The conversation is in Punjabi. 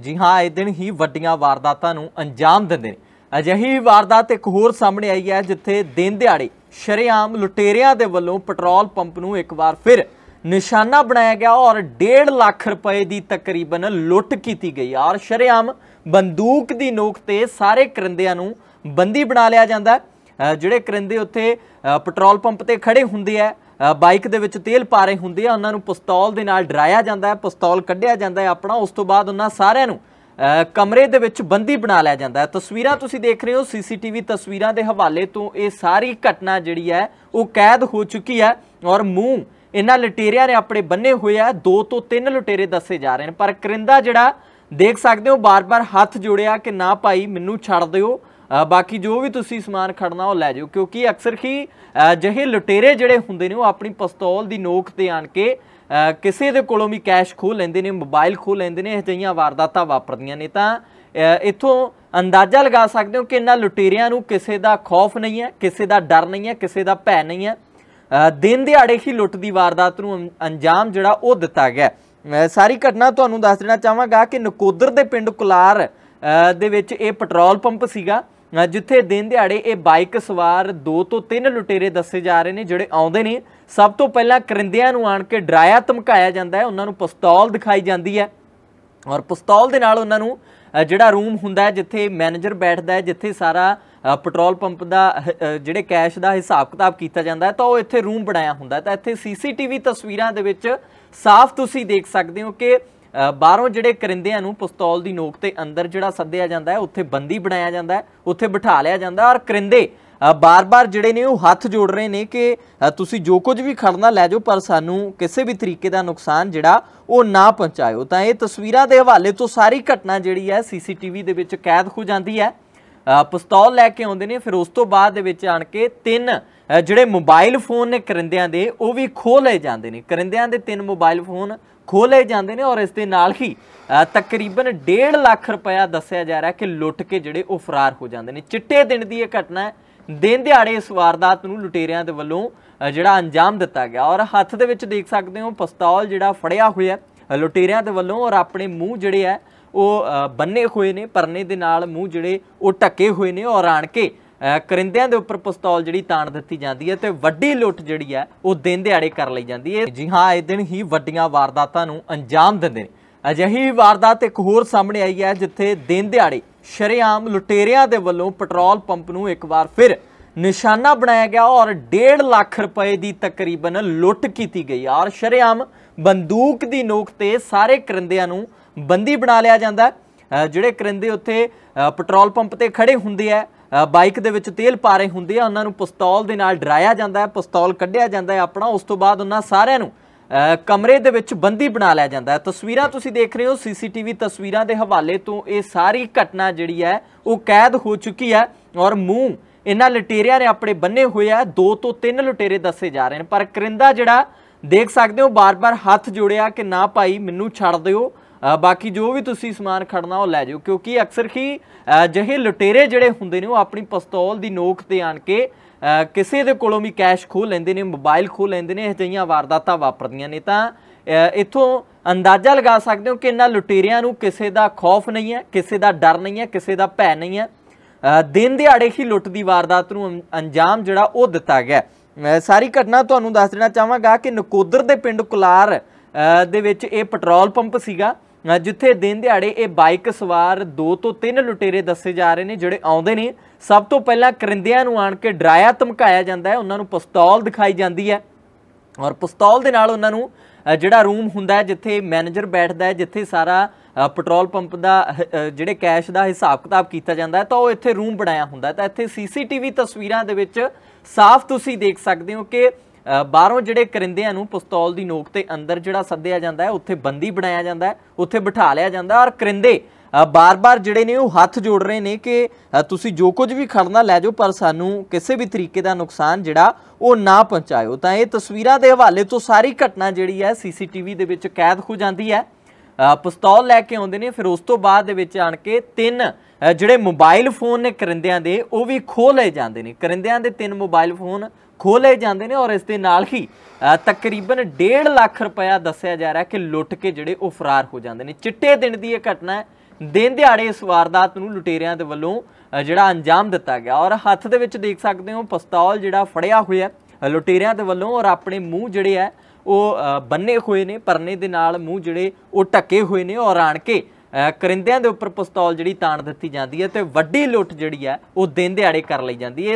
ਜੀ ਹਾਂ ਇਹ ਦਿਨ ਹੀ ਵੱਡੀਆਂ ਵਾਰਦਾਤਾਂ ਨੂੰ ਅੰਜਾਮ ਦਿੰਦੇ ਨੇ ਅਜਿਹੀ ਵਾਰਦਾਤ ਇੱਕ ਹੋਰ ਸਾਹਮਣੇ ਆਈ ਹੈ ਜਿੱਥੇ ਦਿਨ ਦਿਹਾੜੇ ਸ਼ਰੇਆਮ ਲੁਟੇਰਿਆਂ ਦੇ ਵੱਲੋਂ ਪੈਟਰੋਲ ਪੰਪ ਨੂੰ ਇੱਕ ਵਾਰ ਫਿਰ ਨਿਸ਼ਾਨਾ ਬਣਾਇਆ ਗਿਆ ਔਰ 1.5 ਲੱਖ ਰੁਪਏ ਦੀ ਤਕਰੀਬਨ ਲੁੱਟ ਕੀਤੀ ਗਈ ਔਰ ਸ਼ਰੇਆਮ ਬੰਦੂਕ ਦੀ ਨੋਕ ਤੇ ਸਾਰੇ ਕਰਿੰਦਿਆਂ ਨੂੰ ਬੰਦੀ ਬਣਾ ਲਿਆ ਜਾਂਦਾ ਜਿਹੜੇ ਕਰਿੰਦੇ ਉੱਥੇ ਪੈਟਰੋਲ ਪੰਪ ਤੇ ਖੜੇ ਹੁੰਦੇ ਆ ਬਾਈਕ ਦੇ ਵਿੱਚ ਤੇਲ ਪਾ ਰਹੇ ਹੁੰਦੇ ਆ ਉਹਨਾਂ ਨੂੰ ਪਿਸਤੌਲ ਦੇ ਨਾਲ ਡਰਾਇਆ ਜਾਂਦਾ ਹੈ ਪਿਸਤੌਲ ਕੱਢਿਆ ਜਾਂਦਾ ਹੈ ਆਪਣਾ ਉਸ ਤੋਂ ਬਾਅਦ ਉਹਨਾਂ ਸਾਰਿਆਂ ਨੂੰ ਕਮਰੇ ਦੇ ਵਿੱਚ ਬੰਦੀ ਬਣਾ ਲਿਆ ਜਾਂਦਾ ਹੈ ਤਸਵੀਰਾਂ ਤੁਸੀਂ ਦੇਖ ਰਹੇ ਹੋ ਸੀਸੀਟੀਵੀ ਤਸਵੀਰਾਂ ਦੇ ਹਵਾਲੇ ਤੋਂ ਇਹ ਸਾਰੀ ਘਟਨਾ ਜਿਹੜੀ ਹੈ ਉਹ ਕੈਦ ਹੋ ਚੁੱਕੀ ਹੈ ਔਰ ਮੂੰਹ ਇਹਨਾਂ ਲਟੇਰਿਆਂ ਨੇ ਆਪਣੇ ਬੰਨੇ ਹੋਏ ਆ ਦੋ ਤੋਂ ਤਿੰਨ ਲਟੇਰੇ ਦੱਸੇ ਜਾ ਰਹੇ ਨੇ ਪਰ ਕਰਿੰਦਾ ਜਿਹੜਾ ਦੇਖ ਸਕਦੇ ਹੋ ਬਾਰ-ਬਾਰ ਹੱਥ ਜੋੜਿਆ ਕਿ ਨਾ ਭਾਈ ਮੈਨੂੰ ਛੱਡ ਦਿਓ ਬਾਕੀ ਜੋ ਵੀ ਤੁਸੀਂ ਸਮਾਨ ਖੜਨਾ ਉਹ ਲੈ ਜਾਓ ਕਿਉਂਕਿ ਅਕਸਰ ਕੀ ਜਿਹੇ ਲੁਟੇਰੇ ਜਿਹੜੇ ਹੁੰਦੇ ਨੇ ਉਹ ਆਪਣੀ ਪਿਸਤੌਲ ਦੀ ਨੋਕ ਤੇ ਆਣ ਕੇ ਕਿਸੇ ਦੇ ਕੋਲੋਂ ਵੀ ਕੈਸ਼ ਖੋਹ ਲੈਂਦੇ ਨੇ ਮੋਬਾਈਲ ਖੋਹ ਲੈਂਦੇ ਨੇ ਇਹ ਜਿਹੀਆਂ ਵਾਰਦਾਤਾਂ ਵਾਪਰਦੀਆਂ ਨੇ ਤਾਂ ਇੱਥੋਂ ਅੰਦਾਜ਼ਾ ਲਗਾ ਸਕਦੇ ਹੋ ਕਿ ਇਹਨਾਂ ਲੁਟੇਰਿਆਂ ਨੂੰ ਕਿਸੇ ਦਾ ਖੌਫ ਨਹੀਂ ਹੈ ਕਿਸੇ ਦਾ ਡਰ ਨਹੀਂ ਹੈ ਕਿਸੇ ਦਾ ਭੈ ਨਹੀਂ ਹੈ ਦਿਨ ਦਿਹਾੜੇ ਹੀ ਲੁੱਟ ਦੀ ਵਾਰਦਾਤ ਨੂੰ ਅੰਜਾਮ ਜਿਹੜਾ ਉਹ ਦਿੱਤਾ ਗਿਆ ਸਾਰੀ ਘਟਨਾ ਤੁਹਾਨੂੰ ਦੱਸ ਦੇਣਾ ਚਾਹਾਂਗਾ ਕਿ ਨਕੋਦਰ ਦੇ ਪਿੰਡ ਕੁਲਾਰ ਦੇ ਵਿੱਚ ਇਹ ਪੈਟਰੋਲ ਪੰਪ ਸੀਗਾ ਜਿੱਥੇ ਦਿਨ ਦਿਹਾੜੇ ਇਹ ਬਾਈਕ ਸਵਾਰ ਦੋ ਤੋਂ ਤਿੰਨ ਲੁਟੇਰੇ ਦੱਸੇ ਜਾ ਰਹੇ ਨੇ ਜਿਹੜੇ ਆਉਂਦੇ ਨੇ ਸਭ ਤੋਂ ਪਹਿਲਾਂ ਕਰਿੰਦਿਆਂ ਨੂੰ ਆਣ ਕੇ ਡਰਾਇਆ ਧਮਕਾਇਆ ਜਾਂਦਾ ਹੈ ਉਹਨਾਂ ਨੂੰ ਪਿਸਤੌਲ ਦਿਖਾਈ ਜਾਂਦੀ ਹੈ ਔਰ ਪਿਸਤੌਲ ਦੇ ਨਾਲ ਉਹਨਾਂ ਨੂੰ ਜਿਹੜਾ ਰੂਮ ਹੁੰਦਾ ਹੈ ਜਿੱਥੇ ਮੈਨੇਜਰ ਬੈਠਦਾ ਹੈ ਜਿੱਥੇ ਸਾਰਾ ਪੈਟਰੋਲ ਪੰਪ ਦਾ ਜਿਹੜੇ ਕੈਸ਼ ਦਾ ਹਿਸਾਬ ਕਿਤਾਬ ਕੀਤਾ ਜਾਂਦਾ ਹੈ ਤਾਂ ਉਹ ਇੱਥੇ ਰੂਮ ਬਣਾਇਆ ਹੁੰਦਾ ਹੈ ਤਾਂ ਇੱਥੇ ਸੀਸੀਟੀਵੀ ਤਸਵੀਰਾਂ ਦੇ ਵਿੱਚ ਸਾਫ਼ ਤੁਸੀਂ ਦੇਖ ਸਕਦੇ ਹੋ ਕਿ ਬਾਹਰੋਂ ਜਿਹੜੇ ਕਰਿੰਦਿਆਂ ਨੂੰ ਪਿਸਤੌਲ ਦੀ ਨੋਕ ਤੇ ਅੰਦਰ ਜਿਹੜਾ ਸੱਦਿਆ ਜਾਂਦਾ ਹੈ ਉੱਥੇ ਬੰਦੀ ਬਣਾਇਆ ਜਾਂਦਾ ਹੈ ਉੱਥੇ ਬਿਠਾ ਲਿਆ ਜਾਂਦਾ ਔਰ ਕਰਿੰਦੇ ਬਾਰ-ਬਾਰ ਜਿਹੜੇ ਨੇ ਉਹ ਹੱਥ ਜੋੜ ਰਹੇ ਨੇ ਕਿ ਤੁਸੀਂ ਜੋ ਕੁਝ ਵੀ ਖੜਨਾ ਲੈ ਜਾਓ ਪਰ ਸਾਨੂੰ ਕਿਸੇ ਵੀ ਤਰੀਕੇ ਦਾ ਨੁਕਸਾਨ ਜਿਹੜਾ ਉਹ ਨਾ ਪਹੁੰਚਾਇਓ ਤਾਂ ਇਹ ਤਸਵੀਰਾਂ ਦੇ ਹਵਾਲੇ ਤੋਂ ਸਾਰੀ ਘਟਨਾ ਜਿਹੜੀ ਹੈ ਸੀਸੀਟੀਵੀ ਦੇ ਵਿੱਚ ਕੈਦ ਹੋ ਜਾਂਦੀ ਹੈ ਪਿਸਤੌਲ ਲੈ ਕੇ ਆਉਂਦੇ ਨੇ ਫਿਰ ਉਸ ਤੋਂ ਬਾਅਦ ਦੇ ਵਿੱਚ ਆਣ ਕੇ ਤਿੰਨ ਜਿਹੜੇ ਮੋਬਾਈਲ ਫੋਨ ਨੇ ਕਰਿੰਦਿਆਂ ਦੇ ਉਹ ਵੀ ਖੋਹ ਲਏ ਜਾਂਦੇ ਨੇ ਕਰਿੰਦਿਆਂ ਦੇ ਤਿੰਨ ਮੋਬਾਈਲ ਫੋਨ ਖੋਹ ਲਏ ਜਾਂਦੇ ਨੇ ਔਰ ਇਸ ਦੇ ਨਾਲ ਹੀ ਤਕਰੀਬਨ 1.5 ਲੱਖ ਰੁਪਇਆ ਦੱਸਿਆ ਜਾ ਰਿਹਾ ਕਿ ਲੁੱਟ ਕੇ ਜਿਹੜੇ ਉਹ ਫਰਾਰ ਹੋ ਜਾਂਦੇ ਨੇ ਚਿੱਟੇ ਦਿਨ ਦੀ ਇਹ ਘਟਨਾ ਹੈ ਦਿਨ ਦਿਹਾੜੇ ਇਸ ਵਾਰਦਾਤ ਨੂੰ ਲੁਟੇਰਿਆਂ ਦੇ ਵੱਲੋਂ ਜਿਹੜਾ ਅੰਜਾਮ ਦਿੱਤਾ ਗਿਆ ਔਰ ਹੱਥ ਦੇ ਵਿੱਚ ਦੇਖ ਸਕਦੇ ਹੋ ਪਿਸਤੌਲ ਜਿਹੜਾ ਫੜਿਆ ਹੋਇਆ ਲੁਟੇਰਿਆਂ ਦੇ ਵੱਲੋਂ ਔਰ ਆਪਣੇ ਮੂੰਹ ਜਿਹੜੇ ਆ ਉਹ ਬੰਨੇ ਹੋਏ ਨੇ ਪਰਨੇ ਦੇ ਨਾਲ ਮੂੰਹ ਜਿਹੜੇ ਉਹ ਟੱਕੇ ਹੋਏ ਨੇ ਔਰ ਆਣ ਕੇ ਕਰਿੰਦਿਆਂ ਦੇ ਉੱਪਰ ਪਿਸਤੌਲ ਜਿਹੜੀ ਤਾਣ ਦਿੱਤੀ ਜਾਂਦੀ ਹੈ ਤੇ ਵੱਡੀ ਲੁੱਟ ਜਿਹੜੀ ਹੈ ਉਹ ਦਿਨ ਦਿਹਾੜੇ ਕਰ ਲਈ ਜਾਂਦੀ ਹੈ ਜੀ ਹਾਂ ਇਹ ਦਿਨ ਹੀ ਵੱਡੀਆਂ ਵਾਰਦਾਤਾਂ ਨੂੰ ਅੰਜਾਮ ਦਿੰਦੇ ਨੇ ਅਜਿਹੀ ਵਾਰਦਾਤ ਇੱਕ ਹੋਰ ਸਾਹਮਣੇ ਆਈ ਹੈ ਜਿੱਥੇ ਦਿਨ ਦਿਹਾੜੇ ਸ਼ਰੇਆਮ ਲੁਟੇਰਿਆਂ ਦੇ ਵੱਲੋਂ ਪੈਟਰੋਲ ਪੰਪ ਨੂੰ ਇੱਕ ਵਾਰ ਫਿਰ ਨਿਸ਼ਾਨਾ ਬਣਾਇਆ ਗਿਆ ਔਰ 1.5 ਲੱਖ ਰੁਪਏ ਦੀ ਤਕਰੀਬਨ ਲੁੱਟ ਕੀਤੀ ਗਈ ਔਰ ਸ਼ਰੇਆਮ ਬੰਦੂਕ ਦੀ ਨੋਕ ਤੇ ਸਾਰੇ ਕਰਿੰਦਿਆਂ ਨੂੰ ਬੰਦੀ ਬਣਾ ਲਿਆ ਜਾਂਦਾ ਜਿਹੜੇ ਕਰਿੰਦੇ ਉੱਥੇ ਪੈਟਰੋਲ ਪੰਪ ਤੇ ਖੜੇ ਹੁੰਦੇ ਆ ਬਾਈਕ ਦੇ ਵਿੱਚ ਤੇਲ ਪਾ ਰਹੇ ਹੁੰਦੇ ਆ ਉਹਨਾਂ ਨੂੰ ਪਿਸਤੌਲ ਦੇ ਨਾਲ ਡਰਾਇਆ ਜਾਂਦਾ ਹੈ ਪਿਸਤੌਲ ਕੱਢਿਆ ਜਾਂਦਾ ਹੈ ਆਪਣਾ ਉਸ ਤੋਂ ਬਾਅਦ ਉਹਨਾਂ ਸਾਰਿਆਂ ਨੂੰ ਕਮਰੇ ਦੇ ਵਿੱਚ ਬੰਦੀ ਬਣਾ ਲਿਆ ਜਾਂਦਾ ਹੈ ਤਸਵੀਰਾਂ ਤੁਸੀਂ ਦੇਖ ਰਹੇ ਹੋ ਸੀਸੀਟੀਵੀ ਤਸਵੀਰਾਂ ਦੇ ਹਵਾਲੇ ਤੋਂ ਇਹ ਸਾਰੀ ਘਟਨਾ ਜਿਹੜੀ ਹੈ ਉਹ ਕੈਦ ਹੋ ਚੁੱਕੀ ਹੈ ਔਰ ਮੂੰਹ ਇਹਨਾਂ ਲਟੇਰਿਆਂ ਨੇ ਆਪਣੇ ਬੰਨੇ ਹੋਏ ਆ ਦੋ ਤੋਂ ਤਿੰਨ ਲਟੇਰੇ ਦੱਸੇ ਜਾ ਰਹੇ ਨੇ ਪਰ ਕਰਿੰਦਾ ਜਿਹੜਾ ਦੇਖ ਸਕਦੇ ਹੋ ਬਾਰ-ਬਾਰ ਹੱਥ ਜੋੜਿਆ ਕਿ ਨਾ ਭਾਈ ਮੈਨੂੰ ਛੱਡ ਦਿਓ ਬਾਕੀ ਜੋ ਵੀ ਤੁਸੀਂ ਸਮਾਨ ਖੜਨਾ ਉਹ ਲੈ ਜਾਓ ਕਿਉਂਕਿ ਅਕਸਰ ਹੀ ਜਿਹੇ ਲੁਟੇਰੇ ਜਿਹੜੇ ਹੁੰਦੇ ਨੇ ਉਹ ਆਪਣੀ ਪਿਸਤੌਲ ਦੀ ਨੋਕ ਤੇ ਆਣ ਕੇ ਕਿਸੇ ਦੇ ਕੋਲੋਂ ਵੀ ਕੈਸ਼ ਖੋਹ ਲੈਂਦੇ ਨੇ ਮੋਬਾਈਲ ਖੋਹ ਲੈਂਦੇ ਨੇ ਇਹ ਵਾਰਦਾਤਾਂ ਵਾਪਰਦੀਆਂ ਨੇ ਤਾਂ ਇੱਥੋਂ ਅੰਦਾਜ਼ਾ ਲਗਾ ਸਕਦੇ ਹੋ ਕਿ ਇਹਨਾਂ ਲੁਟੇਰਿਆਂ ਨੂੰ ਕਿਸੇ ਦਾ ਖੌਫ ਨਹੀਂ ਹੈ ਕਿਸੇ ਦਾ ਡਰ ਨਹੀਂ ਹੈ ਕਿਸੇ ਦਾ ਭੈ ਨਹੀਂ ਹੈ ਦਿਨ ਦਿਹਾੜੇ ਹੀ ਲੁੱਟ ਦੀ ਵਾਰਦਾਤ ਨੂੰ ਅੰਜਾਮ ਜਿਹੜਾ ਉਹ ਦਿੱਤਾ ਗਿਆ ਸਾਰੀ ਘਟਨਾ ਤੁਹਾਨੂੰ ਦੱਸ ਦੇਣਾ ਚਾਹਾਂਗਾ ਕਿ ਨਕੋਦਰ ਦੇ ਪਿੰਡ ਕੁਲਾਰ ਦੇ ਵਿੱਚ ਇਹ ਪੈਟਰੋਲ ਪੰਪ ਸੀਗਾ ਜਿੱਥੇ ਦਿਨ ਦਿਹਾੜੇ ਇਹ ਬਾਈਕ ਸਵਾਰ ਦੋ ਤੋਂ ਤਿੰਨ ਲੁਟੇਰੇ ਦੱਸੇ ਜਾ ਰਹੇ ਨੇ ਜਿਹੜੇ ਆਉਂਦੇ ਨੇ ਸਭ ਤੋਂ ਪਹਿਲਾਂ ਕਰਿੰਦਿਆਂ ਨੂੰ ਆਣ ਕੇ ਡਰਾਇਆ ਧਮਕਾਇਆ ਜਾਂਦਾ ਹੈ ਉਹਨਾਂ ਨੂੰ ਪਿਸਤੌਲ ਦਿਖਾਈ ਜਾਂਦੀ ਹੈ ਔਰ ਪਿਸਤੌਲ ਦੇ ਨਾਲ ਉਹਨਾਂ ਨੂੰ ਜਿਹੜਾ ਰੂਮ ਹੁੰਦਾ ਹੈ ਜਿੱਥੇ ਮੈਨੇਜਰ ਬੈਠਦਾ ਹੈ ਜਿੱਥੇ ਸਾਰਾ ਪੈਟਰੋਲ ਪੰਪ ਦਾ ਜਿਹੜੇ ਕੈਸ਼ ਦਾ ਹਿਸਾਬ ਕਿਤਾਬ ਕੀਤਾ ਜਾਂਦਾ ਹੈ ਤਾਂ ਉਹ ਇੱਥੇ ਰੂਮ ਬਣਾਇਆ ਹੁੰਦਾ ਤਾਂ ਇੱਥੇ ਸੀਸੀਟੀਵੀ ਤਸਵੀਰਾਂ ਦੇ ਵਿੱਚ ਸਾਫ਼ ਤੁਸੀਂ ਦੇਖ ਸਕਦੇ ਹੋ ਕਿ ਬਾਹਰੋਂ ਜਿਹੜੇ ਕਰਿੰਦਿਆਂ ਨੂੰ ਪਿਸਤੌਲ ਦੀ ਨੋਕ ਤੇ ਅੰਦਰ ਜਿਹੜਾ ਸੱਦਿਆ ਜਾਂਦਾ ਹੈ ਉੱਥੇ ਬੰਦੀ ਬਣਾਇਆ ਜਾਂਦਾ ਹੈ ਉੱਥੇ ਬਿਠਾ ਲਿਆ ਜਾਂਦਾ ਔਰ ਕਰਿੰਦੇ ਬਾਰ-ਬਾਰ ਜਿਹੜੇ ਨੇ ਉਹ ਹੱਥ ਜੋੜ ਰਹੇ ਨੇ ਕਿ ਤੁਸੀਂ ਜੋ ਕੁਝ ਵੀ ਖੜਨਾ ਲੈ ਜਾਓ ਪਰ ਸਾਨੂੰ ਕਿਸੇ ਵੀ ਤਰੀਕੇ ਦਾ ਨੁਕਸਾਨ ਜਿਹੜਾ ਉਹ ਨਾ ਪਹੁੰਚਾਇਓ ਤਾਂ ਇਹ ਤਸਵੀਰਾਂ ਦੇ ਹਵਾਲੇ ਤੋਂ ਸਾਰੀ ਘਟਨਾ ਜਿਹੜੀ ਹੈ ਸੀਸੀਟੀਵੀ ਦੇ ਵਿੱਚ ਕੈਦ ਹੋ ਜਾਂਦੀ ਹੈ ਪਿਸਤੌਲ ਲੈ ਕੇ ਆਉਂਦੇ ਨੇ ਫਿਰ ਉਸ ਤੋਂ ਬਾਅਦ ਦੇ ਵਿੱਚ ਆਣ ਕੇ ਤਿੰਨ ਜਿਹੜੇ ਮੋਬਾਈਲ ਫੋਨ ਨੇ ਕਰਿੰਦਿਆਂ ਦੇ ਉਹ ਵੀ ਖੋਹ ਲਏ ਜਾਂਦੇ ਨੇ ਕਰਿੰਦਿਆਂ ਦੇ ਤਿੰਨ ਮੋਬਾਈਲ ਫੋਨ ਖੋਹ ਲਏ ਜਾਂਦੇ ਨੇ ਔਰ ਇਸ ਦੇ ਨਾਲ ਹੀ ਤਕਰੀਬਨ 1.5 ਲੱਖ ਰੁਪਇਆ ਦੱਸਿਆ ਜਾ ਰਿਹਾ ਕਿ ਲੁੱਟ ਕੇ ਜਿਹੜੇ ਉਹ ਫਰਾਰ ਹੋ ਜਾਂਦੇ ਨੇ ਚਿੱਟੇ ਦਿਨ ਦੀ ਇਹ ਘਟਨਾ ਹੈ ਦਿਨ ਦਿਹਾੜੇ ਇਸ ਵਾਰਦਾਤ ਨੂੰ ਲੁਟੇਰਿਆਂ ਦੇ ਵੱਲੋਂ ਜਿਹੜਾ ਅੰਜਾਮ ਦਿੱਤਾ ਗਿਆ ਔਰ ਹੱਥ ਦੇ ਵਿੱਚ ਦੇਖ ਸਕਦੇ ਹੋ ਪਿਸਤੌਲ ਜਿਹੜਾ ਫੜਿਆ ਹੋਇਆ ਲੁਟੇਰਿਆਂ ਦੇ ਵੱਲੋਂ ਔਰ ਆਪਣੇ ਮੂੰਹ ਜਿਹੜੇ ਹੈ ਉਹ ਬੰਨੇ ਹੋਏ ਨੇ ਪਰਨੇ ਦੇ ਨਾਲ ਮੂੰਹ ਜਿਹੜੇ ਉਹ ਟੱਕੇ ਹੋਏ ਨੇ ਔਰ ਆਣ ਕੇ ਕਰਿੰਦਿਆਂ ਦੇ ਉੱਪਰ ਪਿਸਤੌਲ ਜਿਹੜੀ ਤਾਣ ਦਿੱਤੀ ਜਾਂਦੀ ਹੈ ਤੇ ਵੱਡੀ ਲੁੱਟ ਜਿਹੜੀ ਹੈ ਉਹ ਦਿਨ ਦਿਹਾੜੇ ਕਰ ਲਈ ਜਾਂਦੀ ਹੈ